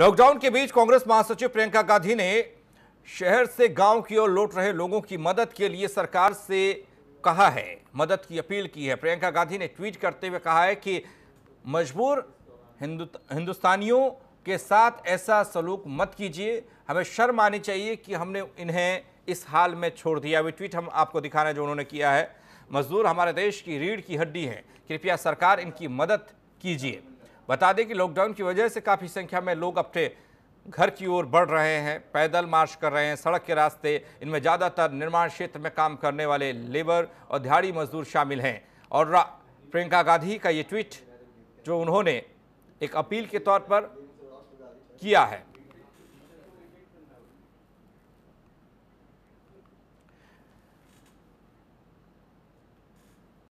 lockdown के बीच कांग्रेस महासचिव प्रियंका गांधी ने शहर से गांव की ओर लौट रहे लोगों की मदद के लिए सरकार से कहा है मदद की अपील की है प्रियंका गांधी ने ट्वीट करते हुए कहा है कि मजबूर हिंदु, हिंदुस्तानियों के साथ ऐसा सलूक मत कीजिए हमें शर्म आनी चाहिए कि हमने इन्हें इस हाल में छोड़ दिया वे ट्वीट हम आपको दिखाना जो उन्होंने किया है मजदूर हमारे देश की रीढ़ की हड्डी है कृपया सरकार इनकी मदद कीजिए बता दें कि लॉकडाउन की वजह से काफ़ी संख्या में लोग अपने घर की ओर बढ़ रहे हैं पैदल मार्च कर रहे हैं सड़क के रास्ते इनमें ज़्यादातर निर्माण क्षेत्र में काम करने वाले लेबर और दिहाड़ी मजदूर शामिल हैं और प्रियंका गांधी का ये ट्वीट जो उन्होंने एक अपील के तौर पर किया है